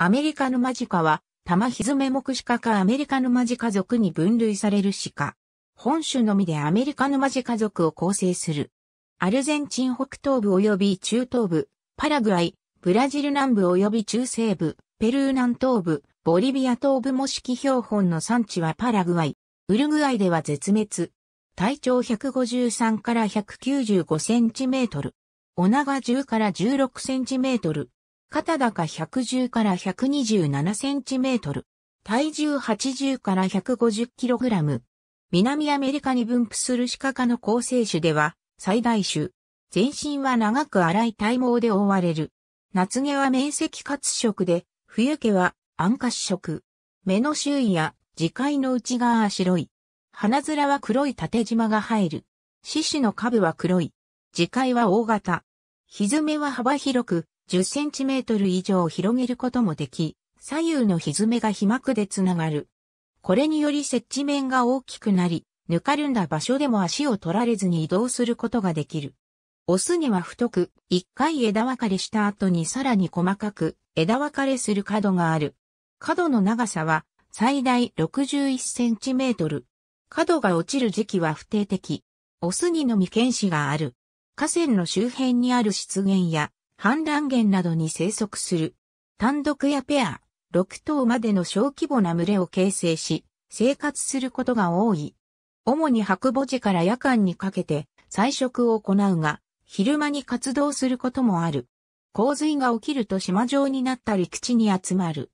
アメリカヌマジカは、玉ひずめ目シカかアメリカヌマジカ族に分類されるシカ。本種のみでアメリカヌマジカ族を構成する。アルゼンチン北東部及び中東部、パラグアイ、ブラジル南部及び中西部、ペルー南東部、ボリビア東部模式標本の産地はパラグアイ。ウルグアイでは絶滅。体長153から195センチメートル。お長10から16センチメートル。肩高110から127センチメートル。体重80から150キログラム。南アメリカに分布するシカ科の構成種では、最大種。全身は長く荒い体毛で覆われる。夏毛は面積褐色で、冬毛は暗褐色。目の周囲や耳界の内側は白い。鼻面は黒い縦縞が入る。獅子の下部は黒い。耳界は大型。蹄は幅広く、10センチメートル以上広げることもでき、左右の蹄が被膜でつながる。これにより接地面が大きくなり、ぬかるんだ場所でも足を取られずに移動することができる。オスには太く、一回枝分かれした後にさらに細かく枝分かれする角がある。角の長さは最大61センチメートル。角が落ちる時期は不定的。オスにのみ剣士がある。河川の周辺にある湿原や反乱源などに生息する。単独やペア、6頭までの小規模な群れを形成し、生活することが多い。主に白母時から夜間にかけて採食を行うが、昼間に活動することもある。洪水が起きると島状になった陸地に集まる。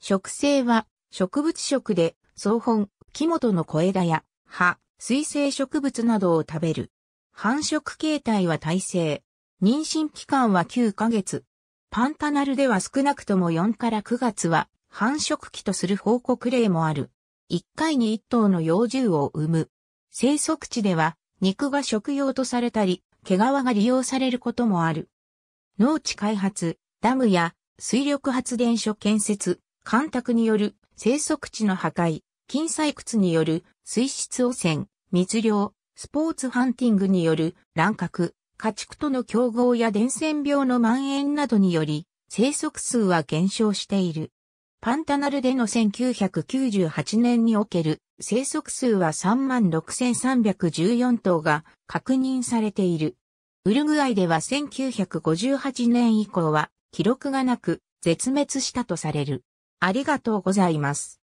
植生は植物食で草本、木本の小枝や葉、水生植物などを食べる。繁殖形態は耐性、妊娠期間は9ヶ月。パンタナルでは少なくとも4から9月は繁殖期とする報告例もある。1回に1頭の幼獣を産む。生息地では肉が食用とされたり、毛皮が利用されることもある。農地開発、ダムや水力発電所建設、干拓による生息地の破壊、金採掘による水質汚染、密漁、スポーツハンティングによる乱獲、家畜との競合や伝染病の蔓延などにより、生息数は減少している。パンタナルでの1998年における生息数は36,314頭が確認されている。ウルグアイでは1958年以降は記録がなく絶滅したとされる。ありがとうございます。